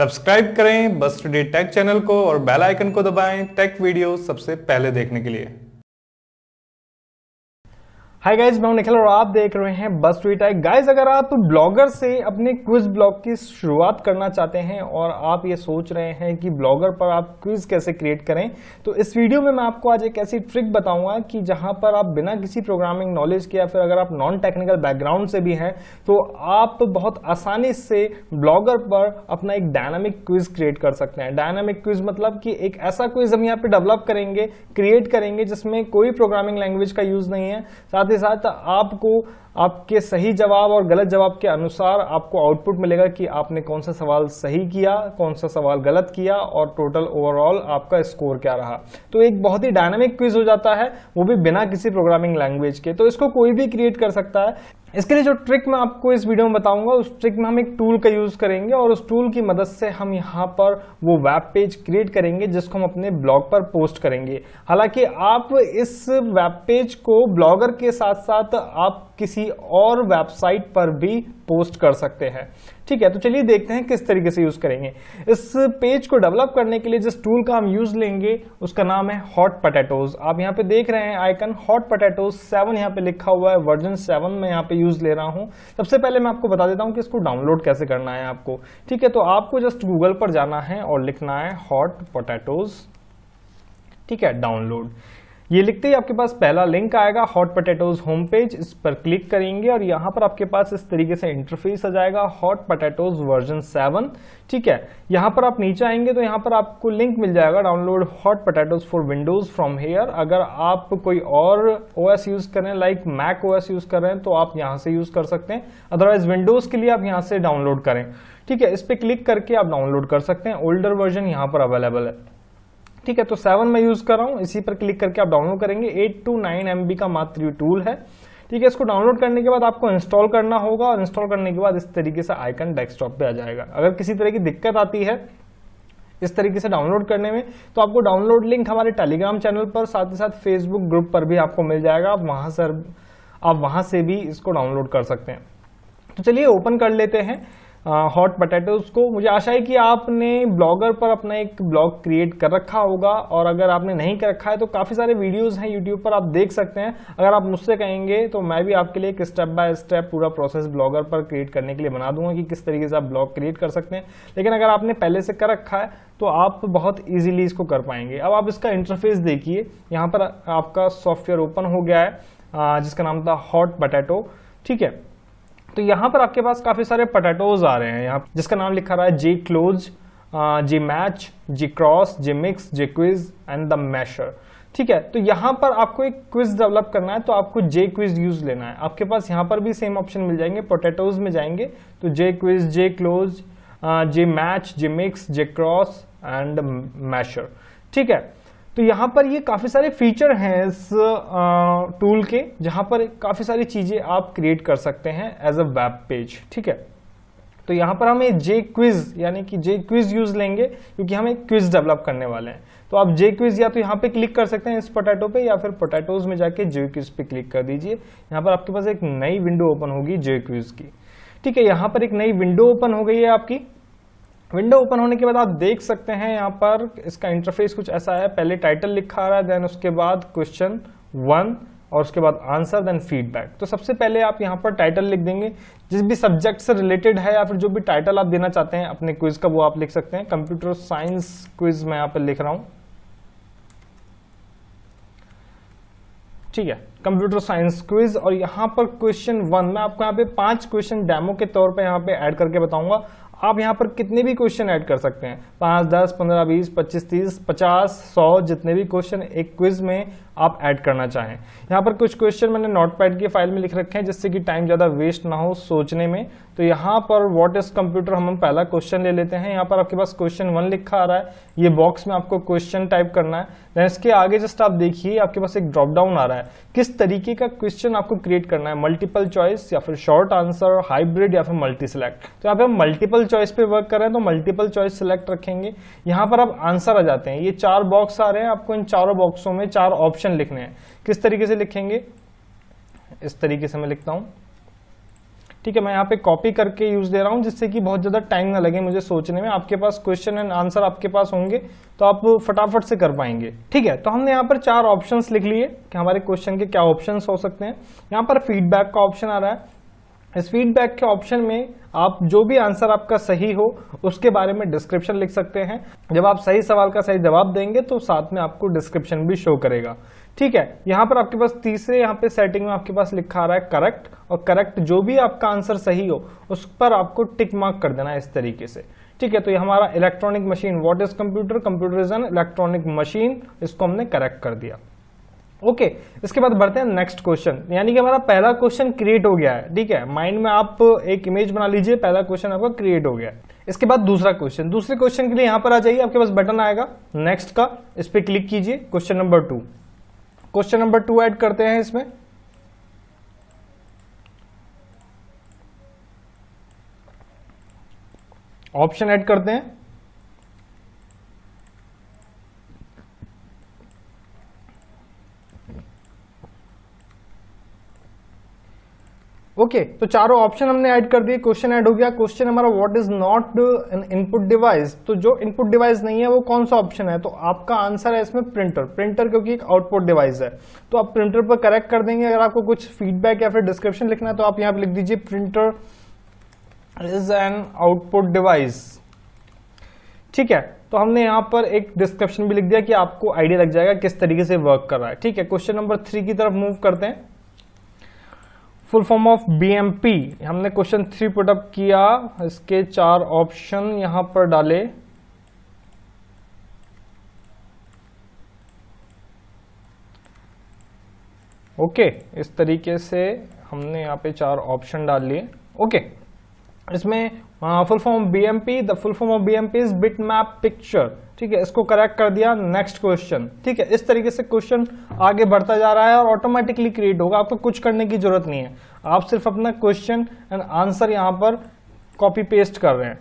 Subscribe करें बस today take channel को और बेल आइकन को दबाएं टेक वीडियो सबसे पहले देखने के लिए हाय गाइस मैं निखिल और आप देख रहे हैं बस ट्वीट आई गाइस अगर आप ब्लॉगर से अपने क्विज ब्लॉग की शुरुआत करना चाहते हैं और आप ये सोच रहे हैं कि ब्लॉगर पर आप क्विज कैसे क्रिएट करें तो इस वीडियो में मैं आपको आज एक ऐसी ट्रिक बताऊंगा कि जहां पर आप बिना किसी प्रोग्रामिंग नॉलेज के या फिर अगर आप नॉन टेक्निकल बैकग्राउंड से भी हैं तो आप बहुत आसानी से ब्लॉगर पर अपना एक डायनामिक क्विज क्रिएट कर सकते हैं डायनामिक क्विज मतलब कि एक ऐसा क्विज हम यहाँ पे डेवलप करेंगे क्रिएट करेंगे जिसमें कोई प्रोग्रामिंग लैंग्वेज का यूज नहीं है साथ साथ ही साथ आपको आपके सही जवाब और गलत जवाब के अनुसार आपको आउटपुट मिलेगा कि आपने कौन सा सवाल सही किया कौन सा सवाल गलत किया और टोटल ओवरऑल आपका स्कोर क्या रहा तो एक बहुत ही डायनामिक क्विज हो जाता है वो भी बिना किसी प्रोग्रामिंग लैंग्वेज के तो इसको कोई भी क्रिएट कर सकता है इसके लिए जो ट्रिक मैं आपको इस वीडियो में बताऊंगा उस ट्रिक में हम एक टूल का यूज करेंगे और उस टूल की मदद से हम यहाँ पर वो वेब पेज क्रिएट करेंगे जिसको हम अपने ब्लॉग पर पोस्ट करेंगे हालांकि आप इस वेब पेज को ब्लॉगर के साथ साथ आप किसी और वेबसाइट पर भी पोस्ट कर सकते हैं ठीक है तो चलिए देखते हैं किस तरीके से यूज करेंगे इस पेज को डेवलप करने के लिए जिस टूल का हम यूज लेंगे उसका नाम है हॉट पटेटोज आप यहाँ पे देख रहे हैं आइकन हॉट पटेटोज सेवन यहाँ पे लिखा हुआ है वर्जन सेवन में यहाँ पे यूज ले रहा हूँ सबसे पहले मैं आपको बता देता हूँ कि इसको डाउनलोड कैसे करना है आपको ठीक है तो आपको जस्ट गूगल पर जाना है और लिखना है हॉट पोटैटोज ठीक है डाउनलोड ये लिखते ही आपके पास पहला लिंक आएगा हॉट पटेटोज होम पेज इस पर क्लिक करेंगे और यहाँ पर आपके पास इस तरीके से इंटरफेस आ जाएगा हॉट पटेटोज वर्जन सेवन ठीक है यहाँ पर आप नीचे आएंगे तो यहाँ पर आपको लिंक मिल जाएगा download Hot Potatoes for Windows from here अगर आप कोई और ओ एस यूज करें like Mac O S use हैं तो आप यहाँ से यूज कर सकते हैं अदरवाइज विंडोज के लिए आप यहाँ से डाउनलोड करें ठीक है इस पर क्लिक करके आप डाउनलोड कर सकते हैं ओल्डर वर्जन यहाँ पर अवेलेबल है ठीक है तो सेवन में यूज कर रहा हूँ इसी पर क्लिक करके आप डाउनलोड करेंगे एट टू नाइन एम का मात्र टूल है ठीक है इसको डाउनलोड करने के बाद आपको इंस्टॉल करना होगा और इंस्टॉल करने के बाद इस तरीके से आइकन डेस्कटॉप पे आ जाएगा अगर किसी तरह की दिक्कत आती है इस तरीके से डाउनलोड करने में तो आपको डाउनलोड लिंक हमारे टेलीग्राम चैनल पर साथ ही साथ फेसबुक ग्रुप पर भी आपको मिल जाएगा आप वहां से आप वहां से भी इसको डाउनलोड कर सकते हैं तो चलिए ओपन कर लेते हैं हॉट पटेटोज़ को मुझे आशा है कि आपने ब्लॉगर पर अपना एक ब्लॉग क्रिएट कर रखा होगा और अगर आपने नहीं कर रखा है तो काफ़ी सारे वीडियोस हैं यूट्यूब पर आप देख सकते हैं अगर आप मुझसे कहेंगे तो मैं भी आपके लिए एक स्टेप बाय स्टेप पूरा प्रोसेस ब्लॉगर पर क्रिएट करने के लिए बना दूंगा कि किस तरीके से आप ब्लॉग क्रिएट कर सकते हैं लेकिन अगर आपने पहले से कर रखा है तो आप बहुत ईजिली इसको कर पाएंगे अब आप इसका इंटरफेस देखिए यहाँ पर आपका सॉफ्टवेयर ओपन हो गया है जिसका नाम था हॉट पटेटो ठीक है तो यहाँ पर आपके पास काफ़ी सारे पटेटोज आ रहे हैं यहाँ जिसका नाम लिखा रहा है G cloze G match G cross G mix J quiz and the masher ठीक है तो यहाँ पर आपको एक क्विज डेवलप करना है तो आपको जे क्विज यूज लेना है आपके पास यहाँ पर भी सेम ऑप्शन मिल जाएंगे पोटेटोज में जाएंगे तो J quiz J cloze J match J mix J cross and masher ठीक है तो यहाँ पर ये काफ़ी सारे फीचर हैं इस टूल के जहाँ पर काफ़ी सारी चीज़ें आप क्रिएट कर सकते हैं एज अ वेब पेज ठीक है तो यहाँ पर हम जे क्विज यानी कि जे क्विज यूज लेंगे क्योंकि हम एक क्विज डेवलप करने वाले हैं तो आप जे क्विज या तो यहाँ पे क्लिक कर सकते हैं इस पोटैटो पे या फिर पोटैटोज में जाके जे क्विज पे क्लिक कर दीजिए यहाँ पर आपके पास एक नई विंडो ओपन होगी जे क्विज की ठीक है यहाँ पर एक नई विंडो ओपन हो गई है आपकी विंडो ओपन होने के बाद आप देख सकते हैं यहाँ पर इसका इंटरफेस कुछ ऐसा है पहले टाइटल लिखा आ रहा है देन उसके बाद क्वेश्चन वन और उसके बाद आंसर देन फीडबैक तो सबसे पहले आप यहाँ पर टाइटल लिख देंगे जिस भी सब्जेक्ट से रिलेटेड है या फिर जो भी टाइटल आप देना चाहते हैं अपने क्विज का वो आप लिख सकते हैं कंप्यूटर साइंस क्विज मैं यहाँ पर लिख रहा हूँ ठीक है कंप्यूटर साइंस क्विज और यहाँ पर क्वेश्चन वन मैं आपको यहाँ पे पांच क्वेश्चन डेमो के तौर पे यहाँ पे ऐड करके बताऊंगा आप यहाँ पर कितने भी क्वेश्चन ऐड कर सकते हैं पाँच दस पंद्रह बीस पच्चीस तीस पचास सौ जितने भी क्वेश्चन एक क्विज में आप ऐड करना चाहें यहाँ पर कुछ क्वेश्चन मैंने नोट पैड की फाइल में लिख रखे हैं जिससे कि टाइम ज़्यादा वेस्ट ना हो सोचने में तो यहाँ पर व्हाट इज कंप्यूटर हम पहला क्वेश्चन ले लेते हैं यहाँ पर आपके पास क्वेश्चन वन लिखा आ रहा है ये बॉक्स में आपको क्वेश्चन टाइप करना है देन इसके आगे जस्ट आप देखिए आपके पास एक ड्रॉप डाउन आ रहा है किस तरीके का क्वेश्चन आपको क्रिएट करना है मल्टीपल चॉइस या फिर शॉर्ट आंसर हाइब्रिड या फिर मल्टी सिलेक्ट तो यहाँ पे हम मल्टीपल चॉइस पे वर्क कर रहे हैं तो मल्टीपल चॉइस सिलेक्ट रखेंगे यहाँ पर आप आंसर आ जाते हैं ये चार बॉक्स आ रहे हैं आपको इन चारों बॉक्सों में चार ऑप्शन ऑप्शन लिखने हैं किस तरीके से लिखेंगे इस तरीके से मैं लिखता हूँ ठीक है मैं यहाँ पे कॉपी करके यूज दे रहा हूँ जिससे कि बहुत ज्यादा टाइम ना लगे मुझे सोचने में आपके पास क्वेश्चन एंड आंसर आपके पास होंगे तो आप फटाफट से कर पाएंगे ठीक है तो हमने यहाँ पर चार ऑप्शंस लिख लिए कि हमारे क्वेश्चन के क्या ऑप्शंस हो सकते हैं यहाँ पर फीडबैक का ऑप्शन आ रहा है इस फीडबैक के ऑप्शन में आप जो भी आंसर आपका सही हो उसके बारे में डिस्क्रिप्शन लिख सकते हैं जब आप सही सवाल का सही जवाब देंगे तो साथ में आपको डिस्क्रिप्शन भी शो करेगा ठीक है यहाँ पर आपके पास तीसरे यहाँ पे सेटिंग में आपके पास लिखा आ रहा है करेक्ट और करेक्ट जो भी आपका आंसर सही हो उस पर आपको टिक मार्क कर देना है इस तरीके से ठीक है तो ये हमारा electronic machine what is computer computer is an electronic machine इसको हमने करेक्ट कर दिया ओके okay, इसके बाद बढ़ते हैं नेक्स्ट क्वेश्चन यानी कि हमारा पहला क्वेश्चन क्रिएट हो गया है ठीक है माइंड में आप एक इमेज बना लीजिए पहला क्वेश्चन आपका क्रिएट हो गया है इसके बाद दूसरा क्वेश्चन दूसरे क्वेश्चन के लिए यहां पर आ जाइए आपके पास बटन आएगा नेक्स्ट का इस पर क्लिक कीजिए question number two question number two add करते हैं इसमें ऑप्शन एड करते हैं ओके तो चारों ऑप्शन हमने ऐड कर दिए क्वेश्चन ऐड हो गया क्वेश्चन हमारा what is not an input device तो जो इनपुट डिवाइस नहीं है वो कौन सा ऑप्शन है तो आपका आंसर है इसमें प्रिंटर प्रिंटर क्योंकि एक आउटपुट डिवाइस है तो आप प्रिंटर पर करेक्ट कर देंगे अगर आपको कुछ फीडबैक या फिर डिस्क्रिप्शन लिखना है तो आप यहाँ पर लिख दीजिए printer is an output device ठीक है तो हमने यहाँ पर एक डिस्क्रिप्शन भी लिख दिया कि आपको आइडिया लग जाएगा किस तरीके से वर्क कर रहा है ठीक है क्वेश्चन नंबर थ्री की तरफ मूव करते हैं फुल फॉर्म ऑफ बी हमने क्वेश्चन थ्री पुटअप किया इसके चार ऑप्शन यहां पर डाले ओके okay, इस तरीके से हमने यहाँ पे चार ऑप्शन डाल लिए ओके okay. इसमें full form P the full form of P is bit map picture ठीक है इसको करेक्ट कर दिया नेक्स्ट क्वेश्चन ठीक है इस तरीके से क्वेश्चन आगे बढ़ता जा रहा है और ऑटोमेटिकली क्रिएट होगा आपको कुछ करने की जरूरत नहीं है आप सिर्फ अपना क्वेश्चन एंड आंसर यहाँ पर कॉपी पेस्ट कर रहे हैं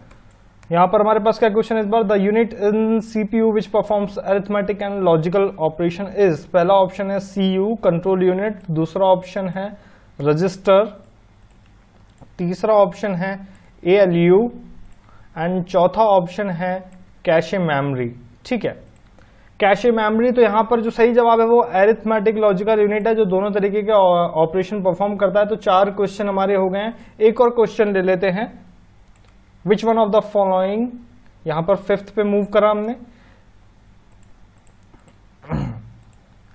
यहाँ पर हमारे पास क्या क्वेश्चन इस बार the unit in CPU which performs arithmetic and logical operation is पहला ऑप्शन है यू कंट्रोल यूनिट दूसरा ऑप्शन है रजिस्टर तीसरा ऑप्शन है ए एल यू एंड चौथा ऑप्शन है कैशे मेमोरी ठीक है कैशे मेमोरी तो यहाँ पर जो सही जवाब है वो एरिथमेटिक लॉजिकल यूनिट है जो दोनों तरीके के ऑपरेशन परफॉर्म करता है तो चार क्वेश्चन हमारे हो गए हैं एक और क्वेश्चन ले लेते हैं which one of the following यहाँ पर फिफ्थ पे मूव करा हमने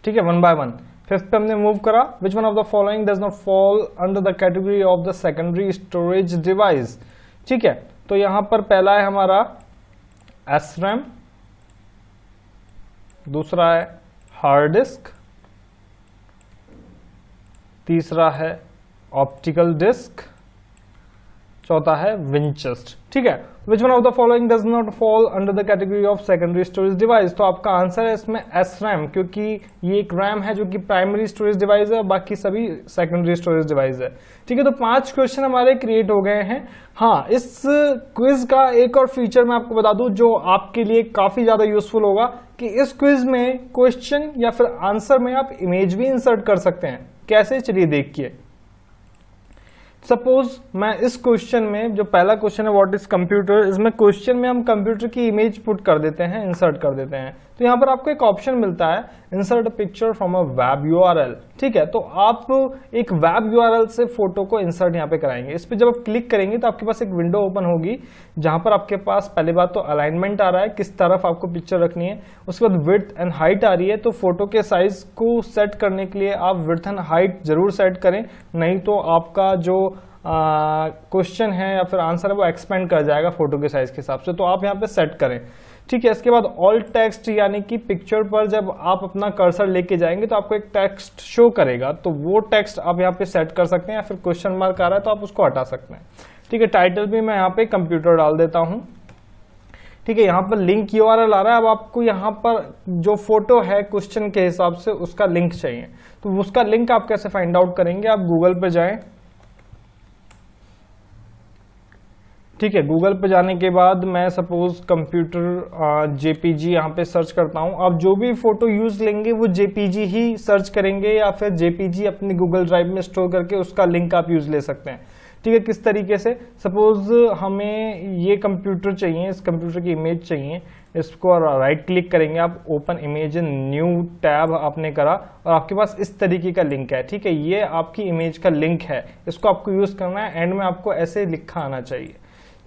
ठीक है वन बाय वन फिफ्थ पे हमने मूव करा which one of the following does not fall under the category of the secondary storage device ठीक है तो यहां पर पहला है हमारा एस रैम दूसरा है हार्ड डिस्क तीसरा है ऑप्टिकल डिस्क चौथा है विंचेस्ट ठीक है which one of the following does not fall under the category of secondary storage device तो आपका आंसर है इसमें एस रैम क्योंकि ये एक रैम है जो कि प्राइमरी स्टोरेज डिवाइस है और बाकी सभी सेकेंडरी स्टोरेज डिवाइस है ठीक है तो पांच क्वेश्चन हमारे क्रिएट हो गए हैं हाँ इस क्विज का एक और फीचर मैं आपको बता दूं जो आपके लिए काफी ज्यादा यूजफुल होगा कि इस क्विज में क्वेश्चन या फिर आंसर में आप इमेज भी इंसर्ट कर सकते हैं कैसे चलिए देखिए सपोज मैं इस क्वेश्चन में जो पहला क्वेश्चन है व्हाट इज कंप्यूटर इसमें क्वेश्चन में हम कंप्यूटर की इमेज पुट कर देते हैं इंसर्ट कर देते हैं तो यहाँ पर आपको एक ऑप्शन मिलता है insert picture from a web L ठीक है तो आप एक वेब एल से फोटो को इंसर्ट यहाँ पे कराएंगे इस पर जब आप क्लिक करेंगे तो आपके पास एक विंडो ओपन होगी जहां पर आपके पास पहले बात तो अलाइनमेंट आ रहा है किस तरफ आपको पिक्चर रखनी है उसके बाद विर्थ एंड हाइट आ रही है तो फोटो के साइज को सेट करने के लिए आप विर्थ एंड हाइट जरूर सेट करें नहीं तो आपका जो क्वेश्चन है या फिर आंसर है वो एक्सपेंड कर जाएगा फोटो के साइज के हिसाब से तो आप यहाँ पे सेट करें ठीक है इसके बाद ऑल टेक्स्ट यानी कि पिक्चर पर जब आप अपना कर्सर लेके जाएंगे तो आपको एक टेक्स्ट शो करेगा तो वो टेक्स्ट आप यहाँ पे सेट कर सकते हैं या फिर क्वेश्चन मार्क आ रहा है तो आप उसको हटा सकते हैं ठीक है टाइटल भी मैं यहाँ पे कंप्यूटर डाल देता हूँ ठीक है यहाँ पर लिंक यू आर एल आ रहा है अब आपको यहाँ पर जो फोटो है क्वेश्चन के हिसाब से उसका लिंक चाहिए तो उसका लिंक आप कैसे फाइंड आउट करेंगे आप गूगल पर जाएं ठीक है गूगल पे जाने के बाद मैं सपोज कंप्यूटर जेपीजी यहाँ पे सर्च करता हूँ आप जो भी फोटो यूज लेंगे वो जेपीजी ही सर्च करेंगे या फिर जेपीजी अपने गूगल ड्राइव में स्टोर करके उसका लिंक आप यूज ले सकते हैं ठीक है किस तरीके से सपोज हमें ये कंप्यूटर चाहिए इस कंप्यूटर की इमेज चाहिए इसको राइट क्लिक करेंगे आप open image in new tab आपने करा और आपके पास इस तरीके का लिंक है ठीक है ये आपकी इमेज का लिंक है इसको आपको यूज़ करना है एंड में आपको ऐसे लिखा आना चाहिए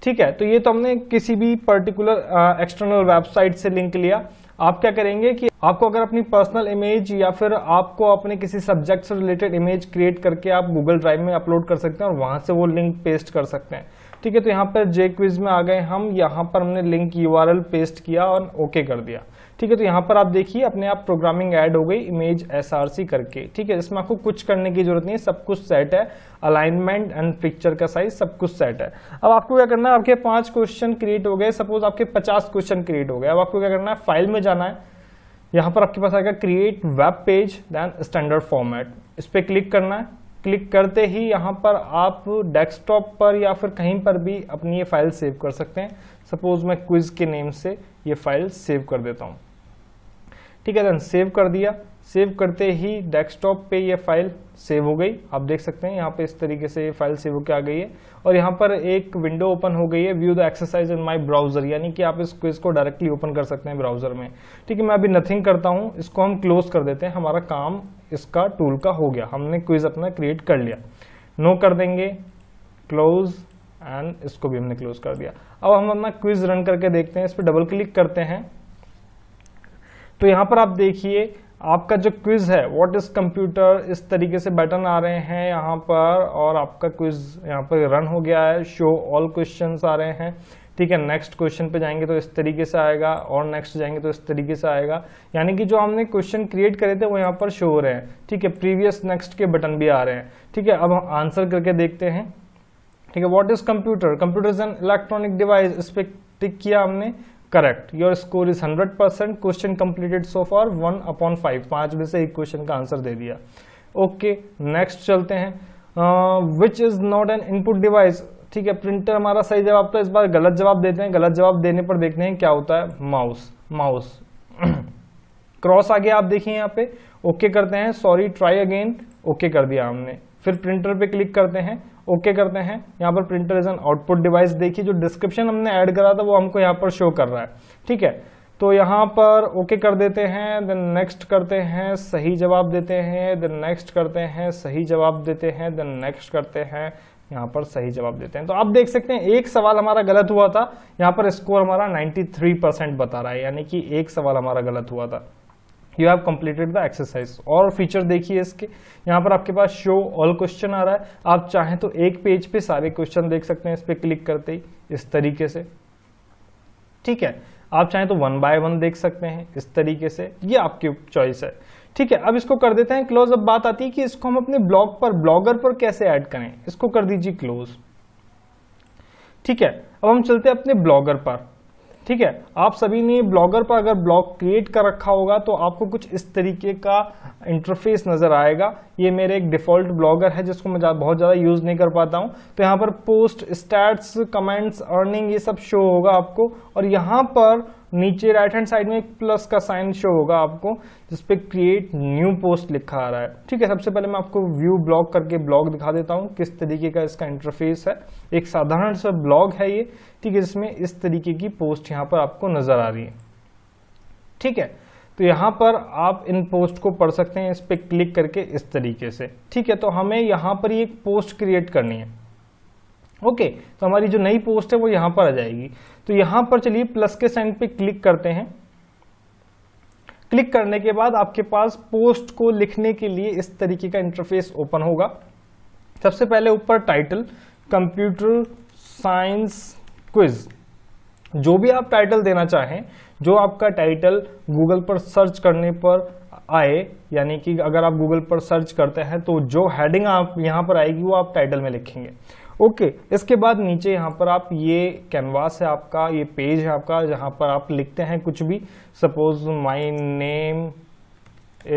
ठीक है तो ये तो हमने किसी भी पर्टिकुलर एक्सटर्नल वेबसाइट से लिंक लिया आप क्या करेंगे कि आपको अगर अपनी पर्सनल इमेज या फिर आपको अपने किसी सब्जेक्ट से रिलेटेड इमेज क्रिएट करके आप गूगल ड्राइव में अपलोड कर सकते हैं और वहां से वो लिंक पेस्ट कर सकते हैं ठीक है तो यहाँ पर जे क्विज में आ गए हम यहाँ पर हमने लिंक यू पेस्ट किया और ओके कर दिया ठीक है तो यहाँ पर आप देखिए अपने आप प्रोग्रामिंग ऐड हो गई इमेज एसआरसी करके ठीक है इसमें आपको कुछ करने की जरूरत नहीं है सब कुछ सेट है अलाइनमेंट एंड पिक्चर का साइज सब कुछ सेट है अब आपको क्या करना है आपके पांच क्वेश्चन क्रिएट हो गए सपोज आपके पचास क्वेश्चन क्रिएट हो गए अब आपको क्या करना है फाइल में जाना है यहाँ पर आपके पास आएगा create web page then standard format इस पर क्लिक करना है क्लिक करते ही यहाँ पर आप डेस्कटॉप पर या फिर कहीं पर भी अपनी ये फाइल सेव कर सकते हैं सपोज मैं क्विज के नेम से ये फाइल सेव कर देता हूँ ठीक है देन तो सेव कर दिया सेव करते ही डेस्कटॉप पे ये फाइल सेव हो गई आप देख सकते हैं यहाँ पे इस तरीके से ये फाइल सेव होकर आ गई है और यहाँ पर एक विंडो ओपन हो गई है view the exercise in my browser यानी कि आप इस क्विज को डायरेक्टली ओपन कर सकते हैं ब्राउजर में ठीक है मैं अभी नथिंग करता हूँ इसको हम क्लोज कर देते हैं हमारा काम इसका टूल का हो गया हमने क्विज अपना क्रिएट कर लिया नो कर देंगे क्लोज एंड इसको भी हमने क्लोज कर दिया अब हम अपना क्विज रन करके देखते हैं इस पर डबल क्लिक करते हैं तो यहाँ पर आप देखिए आपका जो क्विज है व्हाट इज कंप्यूटर इस तरीके से बटन आ रहे हैं यहाँ पर और आपका क्विज यहाँ पर रन हो गया है शो ऑल क्वेश्चन आ रहे हैं ठीक है नेक्स्ट क्वेश्चन पे जाएंगे तो इस तरीके से आएगा और नेक्स्ट जाएंगे तो इस तरीके से आएगा यानी कि जो हमने क्वेश्चन क्रिएट करे थे वो यहाँ पर शो हो रहे हैं ठीक है प्रीवियस नेक्स्ट के बटन भी आ रहे हैं ठीक है अब हम आंसर करके देखते हैं ठीक है what is computer computer is an electronic device इस पर टिक किया हमने correct your score is 100 percent question completed so far one upon five पांच में से एक क्वेश्चन का आंसर दे दिया ओके नेक्स्ट चलते हैं which is not an input device ठीक है प्रिंटर हमारा सही जवाब तो इस बार गलत जवाब देते हैं गलत जवाब देने पर देखते हैं क्या होता है माउस माउस क्रॉस आगे आप देखिए यहाँ पे ओके okay करते हैं सॉरी ट्राई अगेन ओके कर दिया हमने फिर प्रिंटर पे क्लिक करते हैं ओके okay करते हैं यहाँ पर printer is an output device देखिए जो डिस्क्रिप्शन हमने ऐड करा था वो हमको यहाँ पर शो कर रहा है ठीक है तो यहाँ पर ओके okay कर देते हैं देन नेक्स्ट करते हैं सही जवाब देते हैं देन नेक्स्ट करते हैं सही जवाब देते हैं देन नेक्स्ट करते हैं यहाँ पर सही जवाब देते हैं तो आप देख सकते हैं एक सवाल हमारा गलत हुआ था यहाँ पर स्कोर हमारा 93 परसेंट बता रहा है यानी कि एक सवाल हमारा गलत हुआ था you have completed the exercise और फीचर देखिए इसके यहाँ पर आपके पास शो ऑल क्वेश्चन आ रहा है आप चाहें तो एक पेज पे सारे क्वेश्चन देख सकते हैं इस पर क्लिक करते ही इस तरीके से ठीक है आप चाहें तो वन बाय वन देख सकते हैं इस तरीके से ये आपकी चॉइस है ठीक है अब इसको कर देते हैं क्लोज अब बात आती है कि इसको हम अपने ब्लॉग पर ब्लॉगर पर कैसे ऐड करें इसको कर दीजिए क्लोज ठीक है अब हम चलते हैं अपने ब्लॉगर पर ठीक है आप सभी ने ब्लॉगर पर अगर ब्लॉग क्रिएट कर रखा होगा तो आपको कुछ इस तरीके का इंटरफेस नजर आएगा ये मेरे एक डिफॉल्ट ब्लॉगर है जिसको मैं जा, बहुत ज़्यादा यूज़ नहीं कर पाता हूँ तो यहाँ पर पोस्ट स्टैट्स कमेंट्स अर्निंग ये सब शो होगा आपको और यहाँ पर नीचे राइट हैंड साइड में एक प्लस का साइन शो होगा आपको जिसपे क्रिएट न्यू पोस्ट लिखा आ रहा है ठीक है सबसे पहले मैं आपको व्यू ब्लॉग करके ब्लॉग दिखा देता हूँ किस तरीके का इसका इंटरफेस है एक साधारण सा ब्लॉग है ये ठीक है जिसमें इस तरीके की पोस्ट यहाँ पर आपको नजर आ रही है ठीक है तो यहाँ पर आप इन पोस्ट को पढ़ सकते हैं इस पर क्लिक करके इस तरीके से ठीक है तो हमें यहाँ पर एक पोस्ट क्रिएट करनी है ओके तो हमारी जो नई पोस्ट है वो यहाँ पर आ जाएगी तो यहाँ पर चलिए प्लस के साइन पे क्लिक करते हैं क्लिक करने के बाद आपके पास पोस्ट को लिखने के लिए इस तरीके का इंटरफेस ओपन होगा सबसे पहले ऊपर टाइटल कंप्यूटर साइंस क्विज जो भी आप टाइटल देना चाहें जो आपका टाइटल गूगल पर सर्च करने पर आए यानी कि अगर आप गूगल पर सर्च करते हैं तो जो हेडिंग आप यहां पर आएगी वो आप टाइटल में लिखेंगे ओके इसके बाद नीचे यहाँ पर आप ये कैनवास है आपका ये पेज है आपका जहाँ पर आप लिखते हैं कुछ भी suppose my name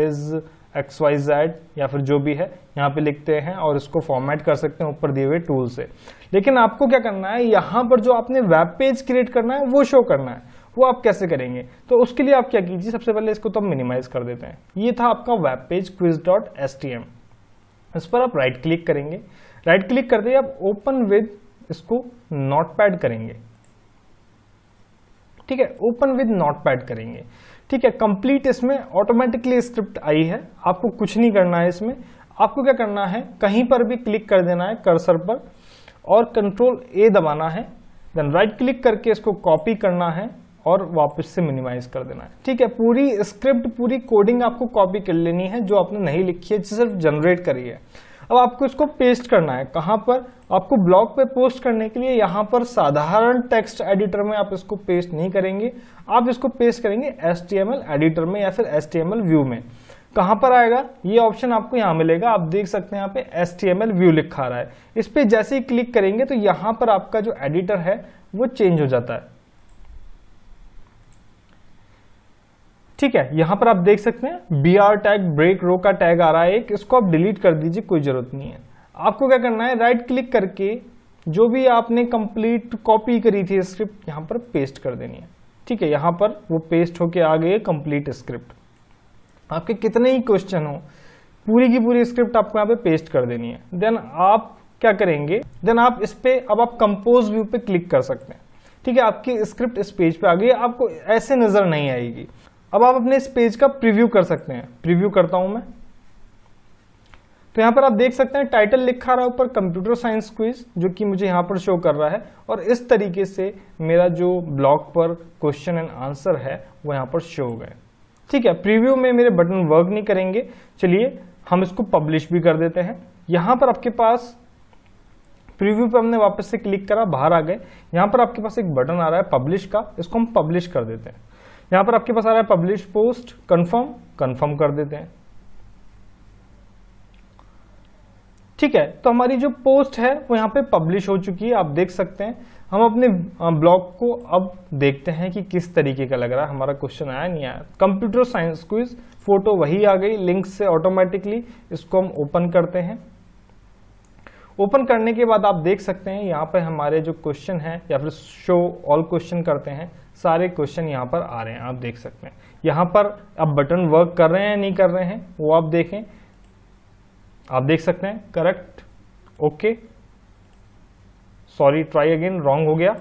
is X Y Z या फिर जो भी है यहाँ पे लिखते हैं और इसको फॉर्मेट कर सकते हैं ऊपर दिए हुए टूल से लेकिन आपको क्या करना है यहाँ पर जो आपने वेब पेज क्रिएट करना है वो शो करना है वो आप कैसे करेंगे तो उसके लिए आप क्या कीजिए सबसे पहले इसको तो हम मिनिमाइज कर देते हैं ये था आपका web page quiz dot S T M इस पर आप राइट क्लिक करेंगे राइट क्लिक कर दे अब ओपन विद इसको नोट पैड करेंगे ठीक है ओपन विद नॉट पैड करेंगे ठीक है कंप्लीट इसमें ऑटोमेटिकली स्क्रिप्ट आई है आपको कुछ नहीं करना है इसमें आपको क्या करना है कहीं पर भी क्लिक कर देना है कर्सर पर और कंट्रोल ए दबाना है देन राइट क्लिक करके इसको कॉपी करना है और वापस से मिनिमाइज कर देना है ठीक है पूरी स्क्रिप्ट पूरी कोडिंग आपको कॉपी कर लेनी है जो आपने नहीं लिखी है सिर्फ जनरेट करी है अब आपको इसको पेस्ट करना है कहाँ पर आपको ब्लॉग पे पोस्ट करने के लिए यहाँ पर साधारण टेक्स्ट एडिटर में आप इसको पेस्ट नहीं करेंगे आप इसको पेस्ट करेंगे एस एडिटर में या फिर एस व्यू में कहाँ पर आएगा ये ऑप्शन आपको यहाँ मिलेगा आप देख सकते हैं यहाँ पे एस व्यू लिखा रहा है इस पर जैसे ही क्लिक करेंगे तो यहाँ पर आपका जो एडिटर है वो चेंज हो जाता है ठीक है यहां पर आप देख सकते हैं B R tag break row का टैग आ रहा है एक इसको आप डिलीट कर दीजिए कोई जरूरत नहीं है आपको क्या करना है राइट क्लिक करके जो भी आपने कंप्लीट कॉपी करी थी स्क्रिप्ट यहां पर पेस्ट कर देनी है ठीक है यहां पर वो पेस्ट होके आ गई है कंप्लीट स्क्रिप्ट आपके कितने ही क्वेश्चन हो पूरी की पूरी स्क्रिप्ट आपको यहाँ पे पेस्ट कर देनी है देन आप क्या करेंगे देन आप इस पे अब आप कंपोज व्यू पे क्लिक कर सकते हैं ठीक है आपकी स्क्रिप्ट इस पेज पे आ गई आपको ऐसे नजर नहीं आएगी अब आप अपने इस पेज का प्रीव्यू कर सकते हैं प्रीव्यू करता हूं मैं तो यहां पर आप देख सकते हैं टाइटल लिखा रहा है ऊपर कंप्यूटर साइंस क्विज जो कि मुझे यहां पर शो कर रहा है और इस तरीके से मेरा जो ब्लॉग पर क्वेश्चन एंड आंसर है वो यहां पर शो हो गए ठीक है प्रीव्यू में मेरे बटन वर्क नहीं करेंगे चलिए हम इसको पब्लिश भी कर देते हैं यहां पर आपके पास प्रीव्यू पर हमने वापस से क्लिक करा बाहर आ गए यहां पर आपके पास एक बटन आ रहा है पब्लिश का इसको हम पब्लिश कर देते हैं यहां पर आपके पास आ रहा है पब्लिश पोस्ट कंफर्म कंफर्म कर देते हैं ठीक है तो हमारी जो पोस्ट है वो यहां पे पब्लिश हो चुकी है आप देख सकते हैं हम अपने ब्लॉग को अब देखते हैं कि किस तरीके का लग रहा है हमारा क्वेश्चन आया नहीं आया कंप्यूटर साइंस क्विज फोटो वही आ गई लिंक से ऑटोमेटिकली इसको हम ओपन करते हैं ओपन करने के बाद आप देख सकते हैं यहाँ पर हमारे जो क्वेश्चन हैं या फिर शो ऑल क्वेश्चन करते हैं सारे क्वेश्चन यहाँ पर आ रहे हैं आप देख सकते हैं यहाँ पर आप बटन वर्क कर रहे हैं नहीं कर रहे हैं वो आप देखें आप देख सकते हैं correct okay sorry try again wrong हो गया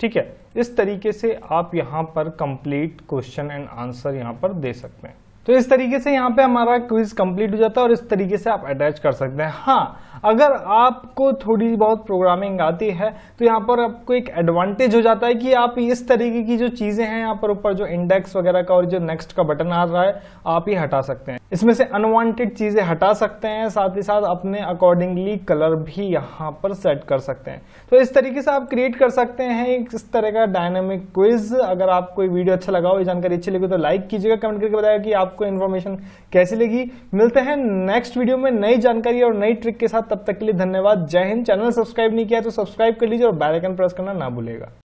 ठीक है इस तरीके से आप यहाँ पर कंप्लीट क्वेश्चन एंड आंसर यहाँ पर दे सकते हैं तो इस तरीके से यहाँ पे हमारा क्विज कंप्लीट हो जाता है और इस तरीके से आप अटैच कर सकते हैं हाँ अगर आपको थोड़ी बहुत प्रोग्रामिंग आती है तो यहाँ पर आपको एक एडवांटेज हो जाता है कि आप इस तरीके की जो चीज़ें हैं यहाँ पर ऊपर जो इंडेक्स वगैरह का और जो नेक्स्ट का बटन आ रहा है आप ही हटा सकते हैं इसमें से अनवांटेड चीज़ें हटा सकते हैं साथ ही साथ अपने अकॉर्डिंगली कलर भी यहाँ पर सेट कर सकते हैं तो इस तरीके से आप क्रिएट कर सकते हैं इस तरह का डायनामिक क्विज अगर आपको वीडियो अच्छा लगा हो जानकारी अच्छी लगी तो लाइक कीजिएगा कमेंट करके बताएगा कि आपको इन्फॉर्मेशन कैसी लगी मिलते हैं नेक्स्ट वीडियो में नई जानकारी और नई ट्रिक के साथ तब तक के लिए धन्यवाद जय हिंद चैनल सब्सक्राइब नहीं किया तो सब्सक्राइब कर लीजिए और बैलाइकन प्रेस करना ना भूलेगा